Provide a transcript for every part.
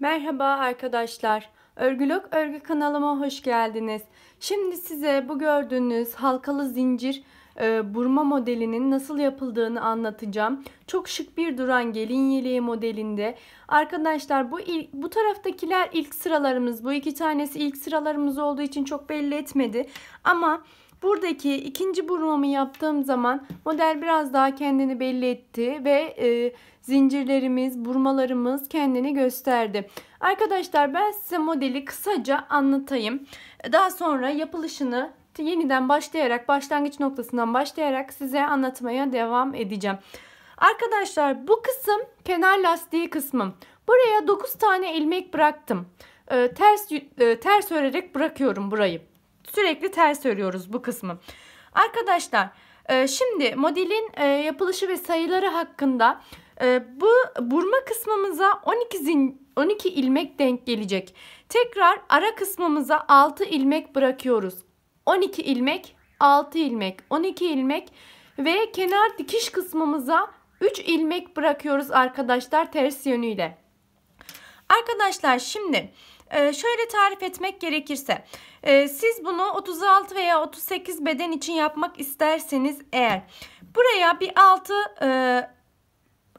Merhaba arkadaşlar. Örgülok örgü kanalıma hoş geldiniz. Şimdi size bu gördüğünüz halkalı zincir e, burma modelinin nasıl yapıldığını anlatacağım. Çok şık bir duran gelin yeleği modelinde. Arkadaşlar bu il, bu taraftakiler ilk sıralarımız. Bu iki tanesi ilk sıralarımız olduğu için çok belli etmedi. Ama buradaki ikinci burmamı yaptığım zaman model biraz daha kendini belli etti ve e, zincirlerimiz, burmalarımız kendini gösterdi. Arkadaşlar ben size modeli kısaca anlatayım. Daha sonra yapılışını yeniden başlayarak başlangıç noktasından başlayarak size anlatmaya devam edeceğim. Arkadaşlar bu kısım kenar lastiği kısmım. Buraya 9 tane ilmek bıraktım. Ee, ters e, ters örerek bırakıyorum burayı. Sürekli ters örüyoruz bu kısmı. Arkadaşlar e, şimdi modelin e, yapılışı ve sayıları hakkında e, bu burma kısmımıza 12 zin 12 ilmek denk gelecek. Tekrar ara kısmımıza 6 ilmek bırakıyoruz. 12 ilmek, 6 ilmek, 12 ilmek ve kenar dikiş kısmımıza 3 ilmek bırakıyoruz arkadaşlar ters yönüyle. Arkadaşlar şimdi e, şöyle tarif etmek gerekirse e, siz bunu 36 veya 38 beden için yapmak isterseniz eğer buraya bir 6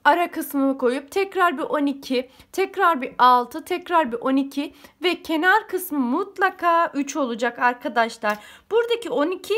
ara kısmımı koyup tekrar bir 12, tekrar bir 6, tekrar bir 12 ve kenar kısmı mutlaka 3 olacak arkadaşlar. Buradaki 12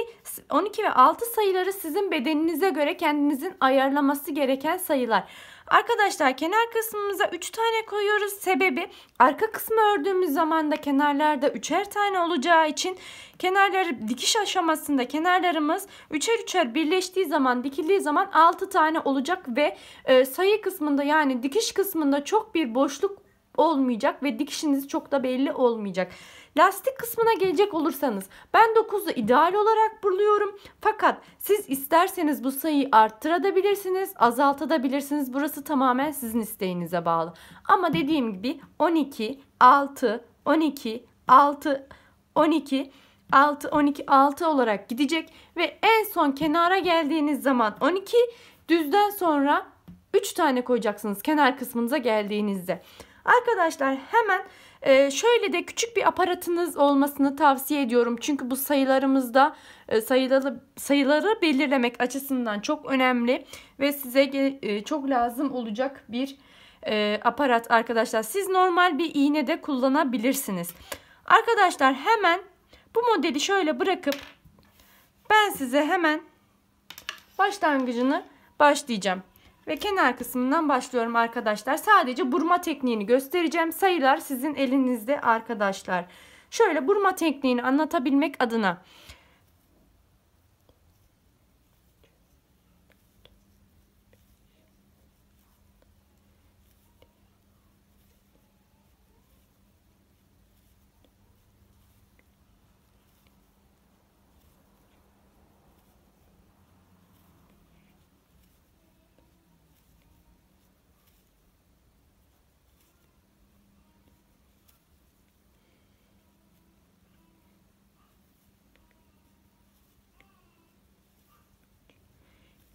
12 ve 6 sayıları sizin bedeninize göre kendinizin ayarlaması gereken sayılar. Arkadaşlar kenar kısmımıza 3 tane koyuyoruz. Sebebi arka kısmı ördüğümüz zaman da kenarlarda üçer tane olacağı için kenarları dikiş aşamasında kenarlarımız üçer üçer birleştiği zaman dikildiği zaman 6 tane olacak ve e, sayı kısmında yani dikiş kısmında çok bir boşluk olmayacak ve dikişiniz çok da belli olmayacak. Lastik kısmına gelecek olursanız ben 9'u ideal olarak buluyorum. Fakat siz isterseniz bu sayıyı arttırabilirsiniz, azaltabilirsiniz. Burası tamamen sizin isteğinize bağlı. Ama dediğim gibi 12, 6, 12, 6, 12 6 12 6 olarak gidecek ve en son kenara geldiğiniz zaman 12 düzden sonra 3 tane koyacaksınız kenar kısmınıza geldiğinizde. Arkadaşlar hemen e, şöyle de küçük bir aparatınız olmasını tavsiye ediyorum. Çünkü bu sayılarımızda e, sayıları, sayıları belirlemek açısından çok önemli ve size e, çok lazım olacak bir e, aparat arkadaşlar. Siz normal bir iğne de kullanabilirsiniz. Arkadaşlar hemen bu modeli şöyle bırakıp ben size hemen başlangıcını başlayacağım ve kenar kısmından başlıyorum arkadaşlar. Sadece burma tekniğini göstereceğim. Sayılar sizin elinizde arkadaşlar. Şöyle burma tekniğini anlatabilmek adına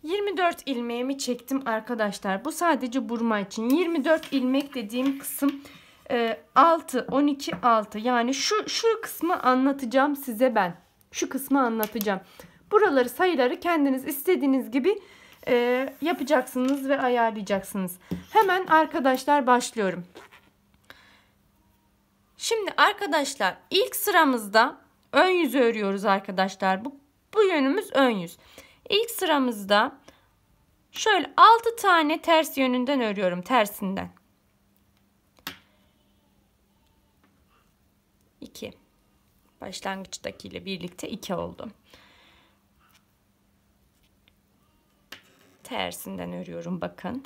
24 ilmeğimi çektim arkadaşlar. Bu sadece burma için. 24 ilmek dediğim kısım 6, 12, 6. Yani şu, şu kısmı anlatacağım size ben. Şu kısmı anlatacağım. Buraları sayıları kendiniz istediğiniz gibi e, yapacaksınız ve ayarlayacaksınız. Hemen arkadaşlar başlıyorum. Şimdi arkadaşlar ilk sıramızda ön yüzü örüyoruz arkadaşlar. Bu, bu yönümüz ön yüz. İlk sıramızda şöyle 6 tane ters yönünden örüyorum tersinden. 2 başlangıçtaki ile birlikte 2 oldu. Tersinden örüyorum bakın.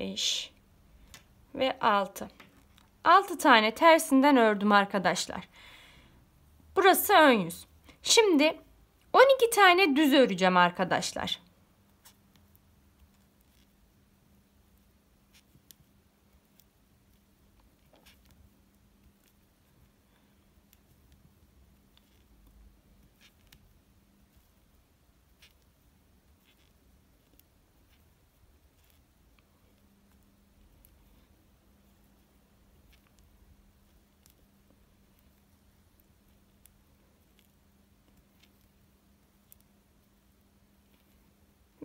5 ve 6. 6 tane tersinden ördüm arkadaşlar. Burası ön yüz. Şimdi 12 tane düz öreceğim arkadaşlar.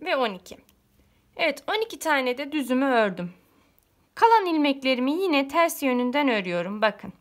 ve 12. Evet 12 tane de düzümü ördüm. Kalan ilmeklerimi yine ters yönünden örüyorum bakın.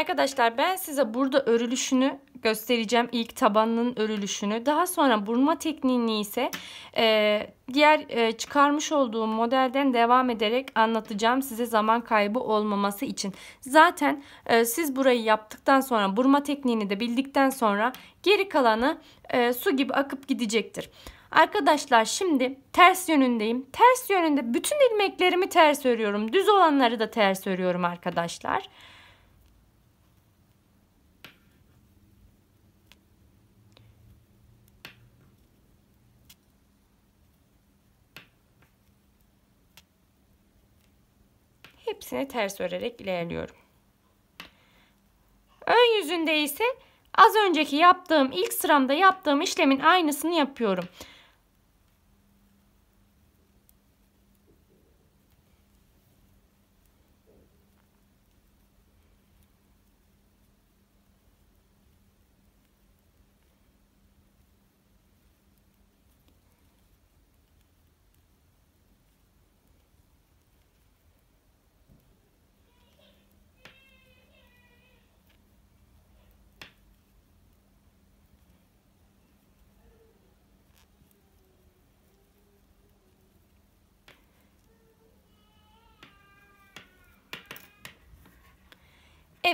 Arkadaşlar ben size burada örülüşünü göstereceğim. ilk tabanının örülüşünü. Daha sonra burma tekniğini ise e, diğer e, çıkarmış olduğum modelden devam ederek anlatacağım. Size zaman kaybı olmaması için. Zaten e, siz burayı yaptıktan sonra burma tekniğini de bildikten sonra geri kalanı e, su gibi akıp gidecektir. Arkadaşlar şimdi ters yönündeyim. Ters yönünde bütün ilmeklerimi ters örüyorum. Düz olanları da ters örüyorum arkadaşlar. Arkadaşlar. hepsini ters örerek ilerliyorum. Ön yüzünde ise az önceki yaptığım ilk sıramda yaptığım işlemin aynısını yapıyorum.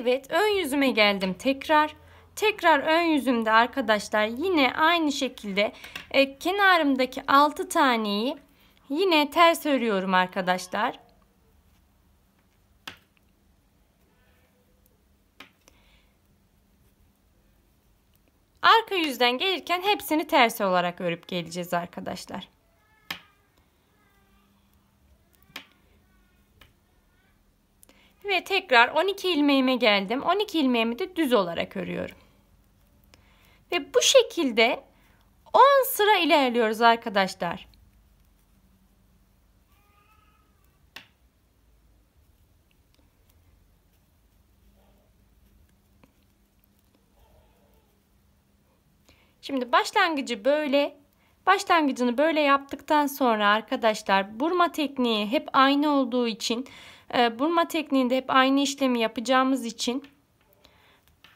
Evet ön yüzüme geldim tekrar. Tekrar ön yüzümde arkadaşlar yine aynı şekilde e, kenarımdaki 6 taneyi yine ters örüyorum arkadaşlar. Arka yüzden gelirken hepsini ters olarak örüp geleceğiz arkadaşlar. Ve tekrar 12 ilmeğime geldim. 12 ilmeğimi de düz olarak örüyorum. Ve bu şekilde 10 sıra ilerliyoruz arkadaşlar. Şimdi başlangıcı böyle, başlangıcını böyle yaptıktan sonra arkadaşlar burma tekniği hep aynı olduğu için Burma ee, tekniğinde hep aynı işlemi yapacağımız için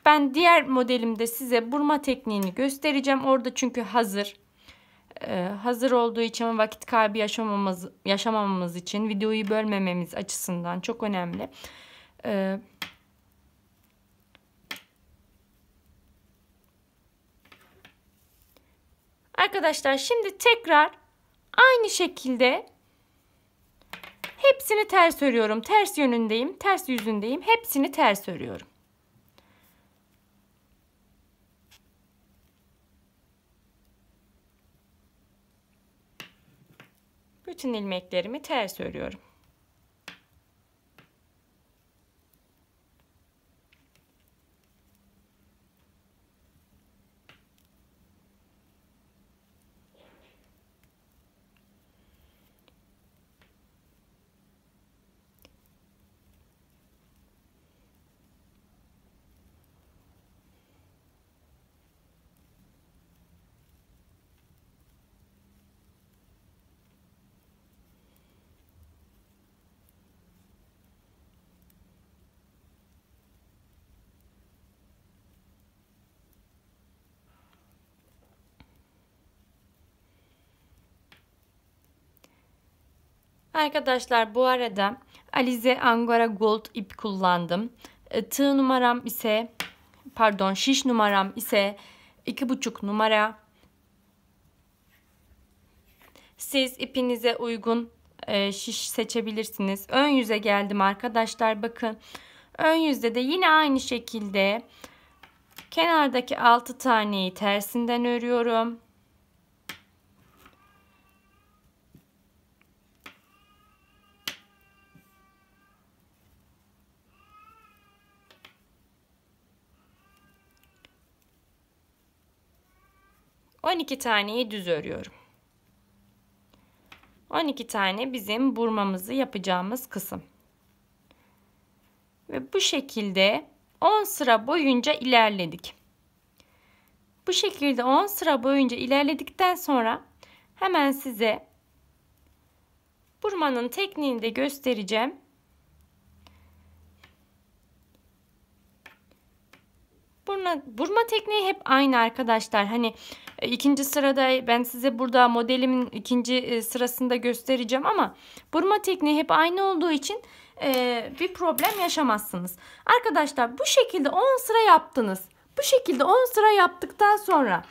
ben diğer modelimde size burma tekniğini göstereceğim. Orada çünkü hazır. Ee, hazır olduğu için vakit kaybı yaşamamamız, yaşamamamız için videoyu bölmememiz açısından çok önemli. Ee, arkadaşlar şimdi tekrar aynı şekilde Hepsini ters örüyorum. Ters yönündeyim, ters yüzündeyim. Hepsini ters örüyorum. Bütün ilmeklerimi ters örüyorum. Arkadaşlar bu arada Alize Angora Gold ip kullandım. E, Tığ numaram ise pardon şiş numaram ise 2,5 numara. Siz ipinize uygun e, şiş seçebilirsiniz. Ön yüze geldim arkadaşlar bakın. Ön yüzde de yine aynı şekilde kenardaki 6 taneyi tersinden örüyorum. 12 taneyi düz örüyorum. 12 tane bizim burmamızı yapacağımız kısım. Ve bu şekilde 10 sıra boyunca ilerledik. Bu şekilde 10 sıra boyunca ilerledikten sonra hemen size burmanın tekniğini de göstereceğim. vurma, vurma tekniği hep aynı arkadaşlar. Hani e, ikinci sırada ben size burada modelimin ikinci e, sırasında göstereceğim ama vurma tekniği hep aynı olduğu için e, bir problem yaşamazsınız. Arkadaşlar bu şekilde 10 sıra yaptınız. Bu şekilde 10 sıra yaptıktan sonra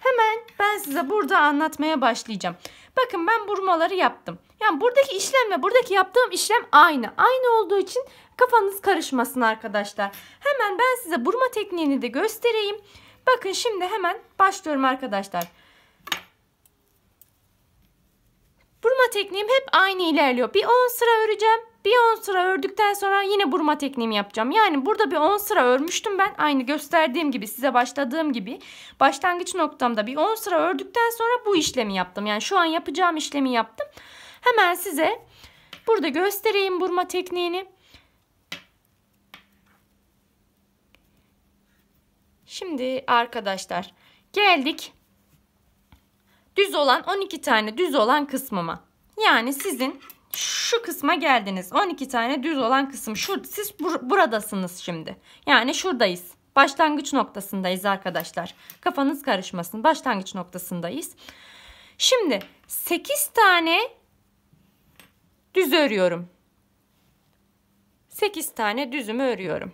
hemen ben size burada anlatmaya başlayacağım. Bakın ben burmaları yaptım. Yani buradaki işlemle buradaki yaptığım işlem aynı. Aynı olduğu için Kafanız karışmasın arkadaşlar. Hemen ben size burma tekniğini de göstereyim. Bakın şimdi hemen başlıyorum arkadaşlar. Burma tekniğim hep aynı ilerliyor. Bir 10 sıra öreceğim. Bir 10 sıra ördükten sonra yine burma tekniğimi yapacağım. Yani burada bir 10 sıra örmüştüm ben. Aynı gösterdiğim gibi size başladığım gibi. Başlangıç noktamda bir 10 sıra ördükten sonra bu işlemi yaptım. Yani şu an yapacağım işlemi yaptım. Hemen size burada göstereyim burma tekniğini. Şimdi arkadaşlar geldik düz olan 12 tane düz olan kısmıma. Yani sizin şu kısma geldiniz. 12 tane düz olan kısım. Şu, siz bur buradasınız şimdi. Yani şuradayız. Başlangıç noktasındayız arkadaşlar. Kafanız karışmasın. Başlangıç noktasındayız. Şimdi 8 tane düz örüyorum. 8 tane düzümü örüyorum.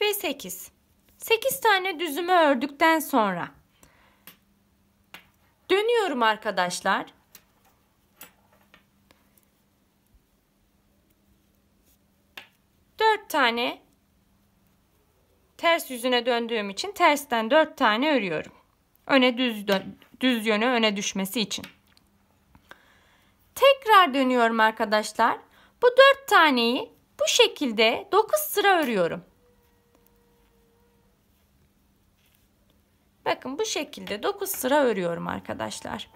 ve 8. 8 tane düzümü ördükten sonra dönüyorum arkadaşlar. Dört tane ters yüzüne döndüğüm için tersten dört tane örüyorum. Öne düz, düz yönü öne düşmesi için. Tekrar dönüyorum arkadaşlar. Bu dört taneyi bu şekilde dokuz sıra örüyorum. Bakın bu şekilde 9 sıra örüyorum arkadaşlar.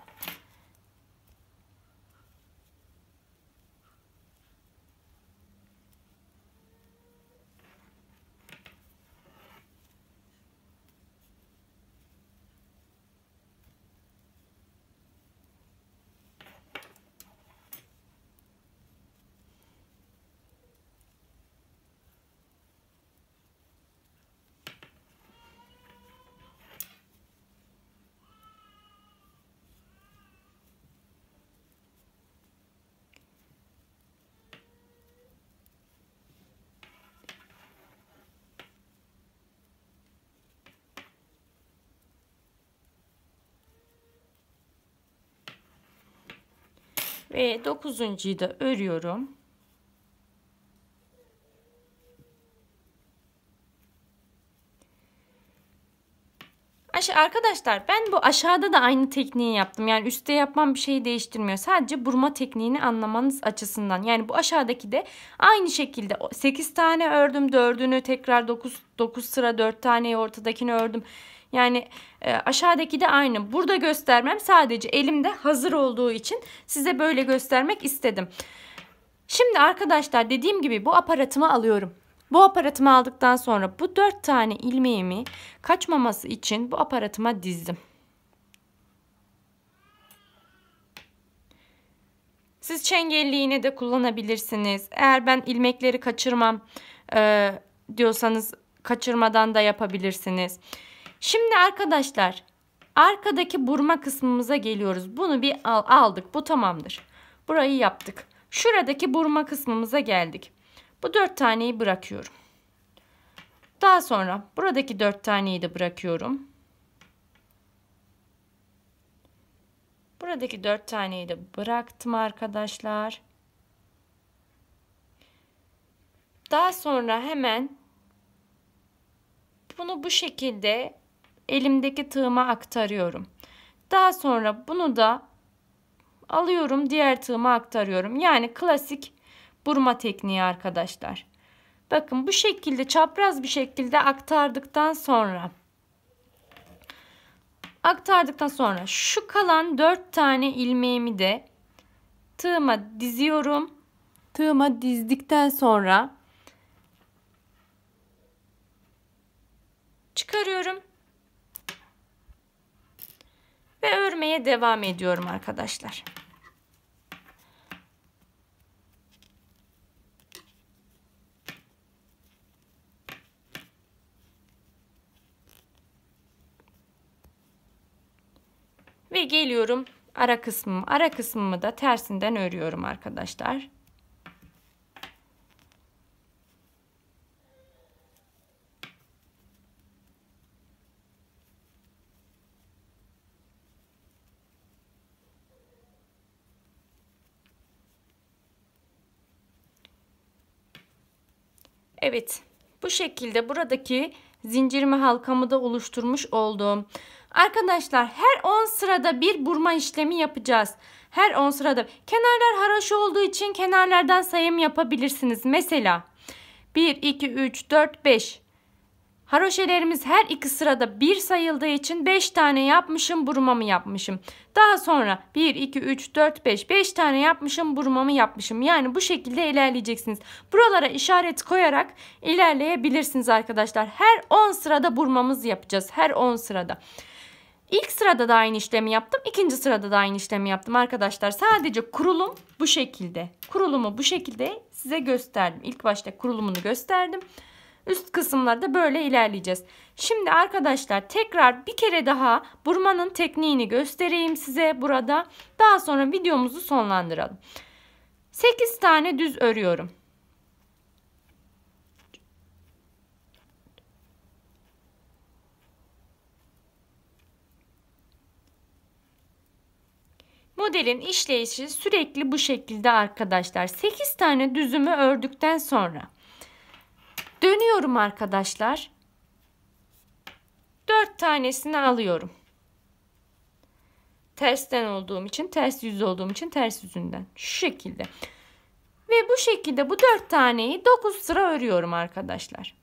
ve dokuzuncuyu da örüyorum. Arkadaşlar ben bu aşağıda da aynı tekniği yaptım. Yani üstte yapmam bir şey değiştirmiyor. Sadece burma tekniğini anlamanız açısından. Yani bu aşağıdaki de aynı şekilde 8 tane ördüm. 4'ünü tekrar 9, 9 sıra 4 taneyi ortadakini ördüm. Yani e, aşağıdaki de aynı. Burada göstermem sadece elimde hazır olduğu için size böyle göstermek istedim. Şimdi arkadaşlar dediğim gibi bu aparatımı alıyorum. Bu aparatımı aldıktan sonra bu dört tane ilmeğimi kaçmaması için bu aparatıma dizdim. Siz çengelli iğne de kullanabilirsiniz. Eğer ben ilmekleri kaçırmam e, diyorsanız kaçırmadan da yapabilirsiniz. Şimdi arkadaşlar arkadaki burma kısmımıza geliyoruz. Bunu bir aldık. Bu tamamdır. Burayı yaptık. Şuradaki burma kısmımıza geldik. Bu dört taneyi bırakıyorum. Daha sonra buradaki dört taneyi de bırakıyorum. Buradaki dört taneyi de bıraktım arkadaşlar. Daha sonra hemen bunu bu şekilde elimdeki tığıma aktarıyorum. Daha sonra bunu da alıyorum diğer tığıma aktarıyorum. Yani klasik burma tekniği arkadaşlar. Bakın bu şekilde çapraz bir şekilde aktardıktan sonra aktardıktan sonra şu kalan 4 tane ilmeğimi de tığıma diziyorum. Tığıma dizdikten sonra çıkarıyorum. Ve örmeye devam ediyorum arkadaşlar. Ve geliyorum ara kısmım. Ara kısmımı da tersinden örüyorum arkadaşlar. Evet bu şekilde buradaki zincirimi halkamı da oluşturmuş oldum. Arkadaşlar her 10 sırada bir burma işlemi yapacağız. Her 10 sırada kenarlar haraşo olduğu için kenarlardan sayım yapabilirsiniz. Mesela 1, 2, 3, 4, 5. Haroşelerimiz her iki sırada bir sayıldığı için 5 tane yapmışım burmamı yapmışım. Daha sonra 1, 2, 3, 4, 5, 5 tane yapmışım burmamı yapmışım. Yani bu şekilde ilerleyeceksiniz. Buralara işaret koyarak ilerleyebilirsiniz arkadaşlar. Her 10 sırada burmamızı yapacağız. Her 10 sırada. İlk sırada da aynı işlemi yaptım. İkinci sırada da aynı işlemi yaptım arkadaşlar. Sadece kurulum bu şekilde. Kurulumu bu şekilde size gösterdim. İlk başta kurulumunu gösterdim. Üst kısımlarda böyle ilerleyeceğiz. Şimdi arkadaşlar tekrar bir kere daha burmanın tekniğini göstereyim size burada. Daha sonra videomuzu sonlandıralım. 8 tane düz örüyorum. Modelin işleyişi sürekli bu şekilde arkadaşlar. 8 tane düzümü ördükten sonra Dönüyorum arkadaşlar. Dört tanesini alıyorum. Tersten olduğum için, ters yüz olduğum için ters yüzünden. Şu şekilde. Ve bu şekilde bu dört taneyi dokuz sıra örüyorum arkadaşlar.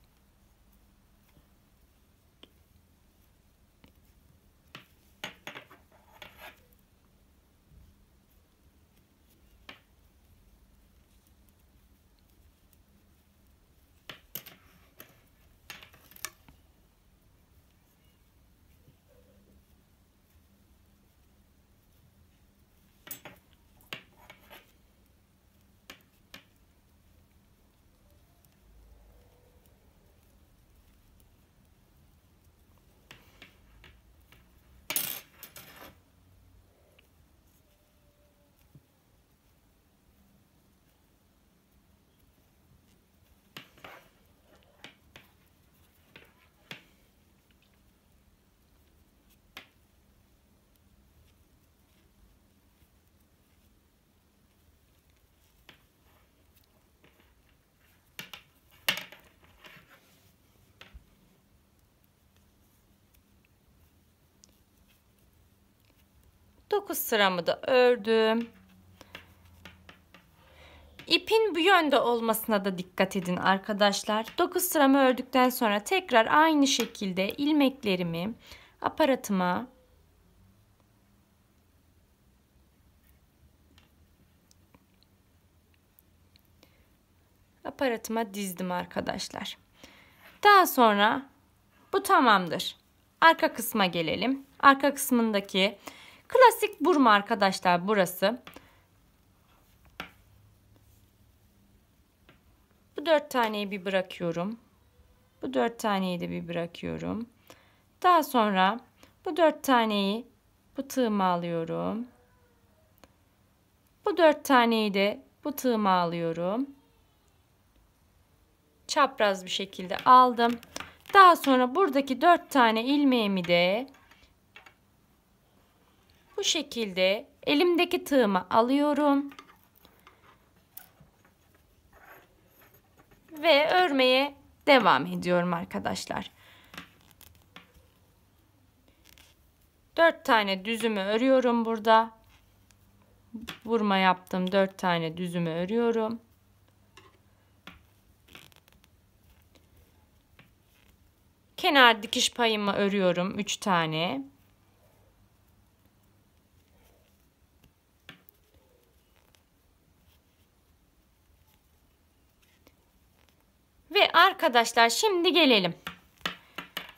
9 sıramı da ördüm. İpin bu yönde olmasına da dikkat edin arkadaşlar. 9 sıramı ördükten sonra tekrar aynı şekilde ilmeklerimi aparatıma aparatıma dizdim arkadaşlar. Daha sonra bu tamamdır. Arka kısma gelelim. Arka kısmındaki Klasik burma arkadaşlar burası. Bu dört taneyi bir bırakıyorum. Bu dört taneyi de bir bırakıyorum. Daha sonra bu dört taneyi bu tığıma alıyorum. Bu dört taneyi de bu tığıma alıyorum. Çapraz bir şekilde aldım. Daha sonra buradaki dört tane ilmeğimi de bu şekilde elimdeki tığımı alıyorum. Ve örmeye devam ediyorum arkadaşlar. 4 tane düzümü örüyorum burada. Vurma yaptım. 4 tane düzümü örüyorum. Kenar dikiş payımı örüyorum 3 tane. Arkadaşlar şimdi gelelim.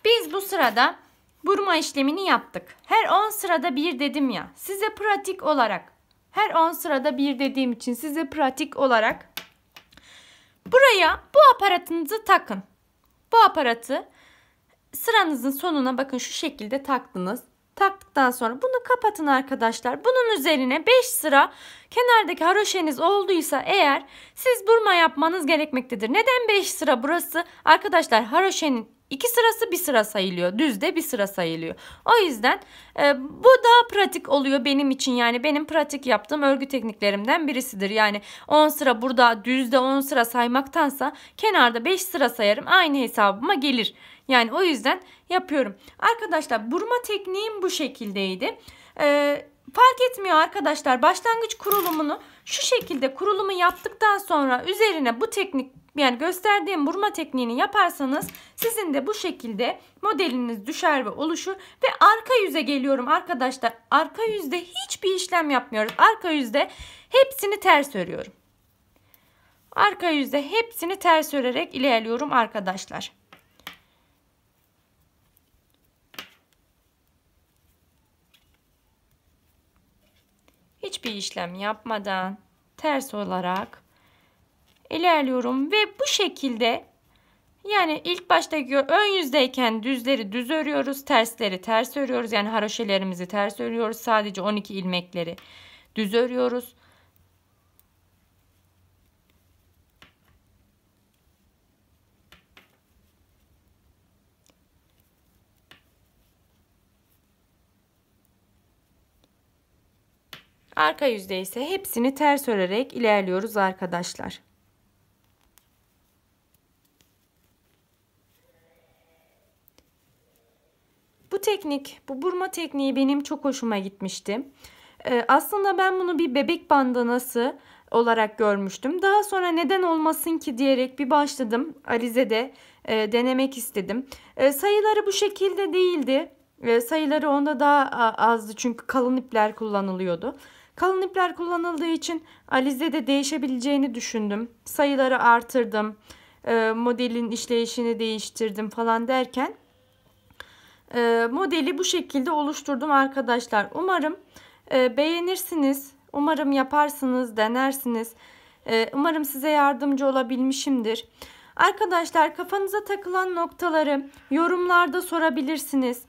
Biz bu sırada burma işlemini yaptık. Her 10 sırada bir dedim ya. Size pratik olarak her 10 sırada bir dediğim için size pratik olarak buraya bu aparatınızı takın. Bu aparatı sıranızın sonuna bakın şu şekilde taktınız taktıktan sonra bunu kapatın arkadaşlar. Bunun üzerine 5 sıra kenardaki haroşeniz olduysa eğer siz burma yapmanız gerekmektedir. Neden 5 sıra burası? Arkadaşlar haroşenin 2 sırası bir sıra sayılıyor. Düzde bir sıra sayılıyor. O yüzden e, bu daha pratik oluyor benim için. Yani benim pratik yaptığım örgü tekniklerimden birisidir. Yani 10 sıra burada düzde 10 sıra saymaktansa kenarda 5 sıra sayarım. Aynı hesabıma gelir. Yani o yüzden yapıyorum. Arkadaşlar burma tekniğim bu şekildeydi. Ee, fark etmiyor arkadaşlar başlangıç kurulumunu şu şekilde kurulumu yaptıktan sonra üzerine bu teknik yani gösterdiğim burma tekniğini yaparsanız sizin de bu şekilde modeliniz düşer ve oluşur. Ve arka yüze geliyorum arkadaşlar. Arka yüzde hiçbir işlem yapmıyoruz. Arka yüzde hepsini ters örüyorum. Arka yüzde hepsini ters örerek ilerliyorum arkadaşlar. hiçbir işlem yapmadan ters olarak ilerliyorum ve bu şekilde yani ilk başta ön yüzdeyken düzleri düz örüyoruz, tersleri ters örüyoruz. Yani haroşelerimizi ters örüyoruz. Sadece 12 ilmekleri düz örüyoruz. Arka yüzde ise hepsini ters örerek ilerliyoruz arkadaşlar. Bu teknik, bu burma tekniği benim çok hoşuma gitmişti. Ee, aslında ben bunu bir bebek bandanası olarak görmüştüm. Daha sonra neden olmasın ki diyerek bir başladım. Arize'de e, denemek istedim. E, sayıları bu şekilde değildi. E, sayıları onda daha azdı çünkü kalın ipler kullanılıyordu. Kalın ipler kullanıldığı için alizede değişebileceğini düşündüm. Sayıları artırdım. E, modelin işleyişini değiştirdim falan derken e, modeli bu şekilde oluşturdum arkadaşlar. Umarım e, beğenirsiniz. Umarım yaparsınız, denersiniz. E, umarım size yardımcı olabilmişimdir. Arkadaşlar kafanıza takılan noktaları yorumlarda sorabilirsiniz.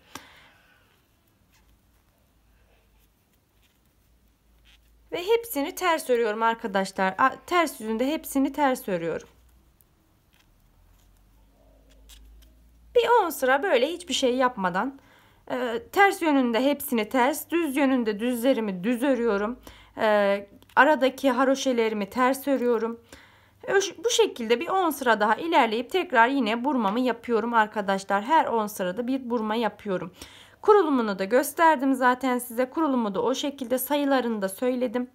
Ve hepsini ters örüyorum arkadaşlar. Ters yüzünde hepsini ters örüyorum. Bir 10 sıra böyle hiçbir şey yapmadan e, ters yönünde hepsini ters, düz yönünde düzlerimi düz örüyorum. E, aradaki haroşelerimi ters örüyorum. Bu şekilde bir 10 sıra daha ilerleyip tekrar yine burmamı yapıyorum arkadaşlar. Her 10 sırada bir burma yapıyorum. Kurulumunu da gösterdim zaten size. Kurulumu da o şekilde sayılarını da söyledim.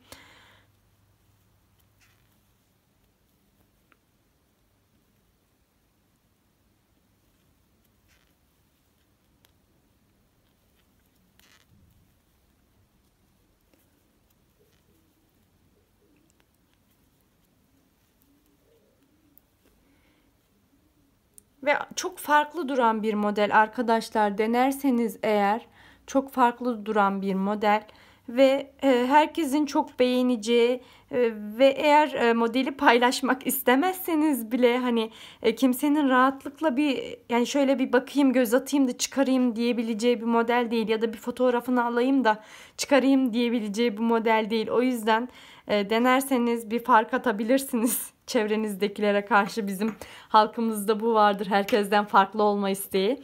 ve çok farklı duran bir model arkadaşlar denerseniz eğer çok farklı duran bir model ve e, herkesin çok beğeneceği e, ve eğer e, modeli paylaşmak istemezseniz bile hani kimsenin rahatlıkla bir yani şöyle bir bakayım göz atayım da çıkarayım diyebileceği bir model değil ya da bir fotoğrafını alayım da çıkarayım diyebileceği bir model değil. O yüzden denerseniz bir fark atabilirsiniz. çevrenizdekilere karşı bizim halkımızda bu vardır. Herkesten farklı olma isteği.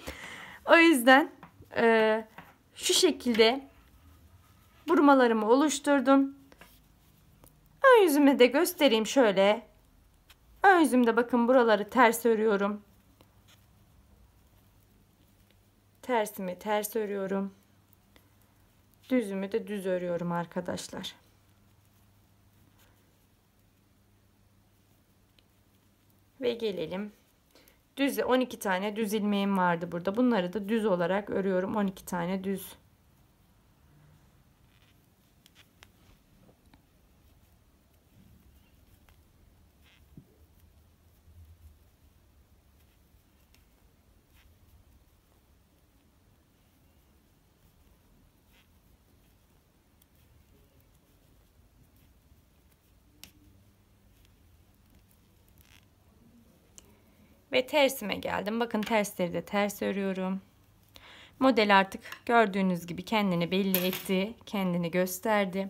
O yüzden e, şu şekilde burmalarımı oluşturdum. Ön yüzümü de göstereyim şöyle. Ön yüzümde bakın buraları ters örüyorum. Tersimi ters örüyorum. Düzümü de düz örüyorum arkadaşlar. Ve gelelim. Düz 12 tane düz ilmeğim vardı burada. Bunları da düz olarak örüyorum. 12 tane düz Ve tersime geldim. Bakın tersleri de ters örüyorum. Model artık gördüğünüz gibi kendini belli etti. Kendini gösterdi.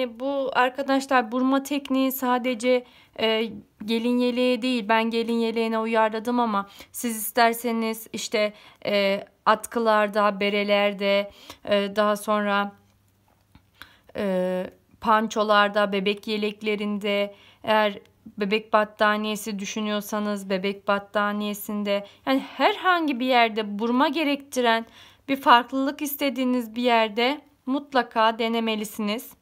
Yani bu arkadaşlar burma tekniği sadece e, gelin yeleği değil. Ben gelin yeleğine uyarladım ama siz isterseniz işte e, atkılarda, berelerde e, daha sonra e, pançolarda, bebek yeleklerinde eğer bebek battaniyesi düşünüyorsanız bebek battaniyesinde yani herhangi bir yerde burma gerektiren bir farklılık istediğiniz bir yerde mutlaka denemelisiniz.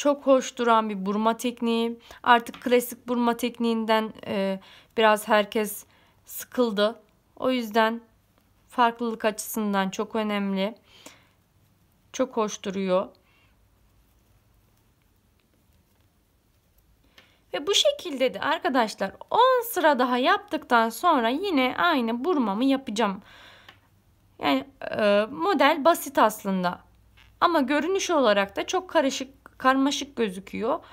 Çok hoş duran bir burma tekniği. Artık klasik burma tekniğinden e, biraz herkes sıkıldı. O yüzden farklılık açısından çok önemli. Çok hoş duruyor. Ve bu şekilde de arkadaşlar 10 sıra daha yaptıktan sonra yine aynı burmamı yapacağım. Yani e, model basit aslında. Ama görünüş olarak da çok karışık karmaşık gözüküyor.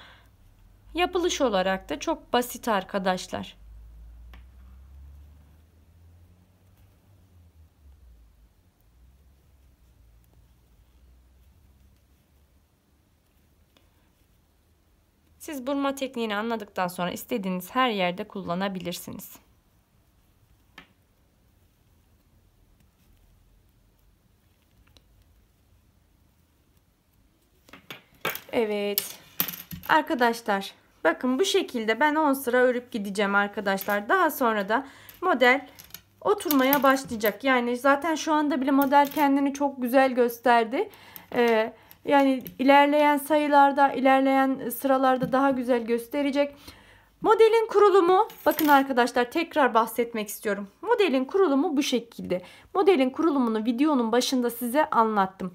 Yapılış olarak da çok basit arkadaşlar. Siz burma tekniğini anladıktan sonra istediğiniz her yerde kullanabilirsiniz. Evet. Arkadaşlar bakın bu şekilde ben 10 sıra örüp gideceğim arkadaşlar. Daha sonra da model oturmaya başlayacak. Yani zaten şu anda bile model kendini çok güzel gösterdi. Ee, yani ilerleyen sayılarda, ilerleyen sıralarda daha güzel gösterecek. Modelin kurulumu bakın arkadaşlar tekrar bahsetmek istiyorum. Modelin kurulumu bu şekilde. Modelin kurulumunu videonun başında size anlattım.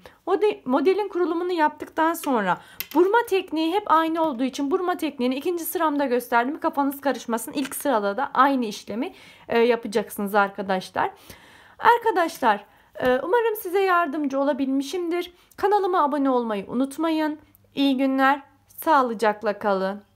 modelin kurulumunu yaptıktan sonra burma tekniği hep aynı olduğu için burma tekniğini ikinci sıramda gösterdim. Kafanız karışmasın. İlk sırada da aynı işlemi e, yapacaksınız arkadaşlar. Arkadaşlar e, umarım size yardımcı olabilmişimdir. Kanalıma abone olmayı unutmayın. İyi günler. Sağlıcakla kalın.